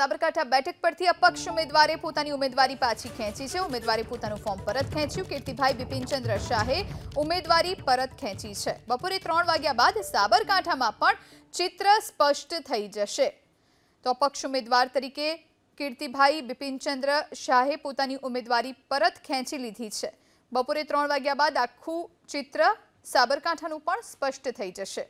साबरकाठा बैठक પરથી اپક્ષ ઉમેદવારે પોતાની ઉમેદવારી પાછી ખેંચી છે ઉમેદવારે પોતાનો ફોર્મ પરત ખેંચ્યો કીર્તિભાઈ વિપિનચંદ્ર શાહે ઉમેદવારી પરત ખેંચી છે બપોરે 3 વાગ્યા બાદ સાબરકાંઠામાં પણ ચિત્ર સ્પષ્ટ થઈ જશે તો اپક્ષ ઉમેદવાર તરીકે કીર્તિભાઈ વિપિનચંદ્ર શાહે પોતાની ઉમેદવારી પરત ખેંચી લીધી છે બપોરે 3 વાગ્યા બાદ આખું ચિત્ર સાબરકાંઠાનું પણ સ્પષ્ટ થઈ જશે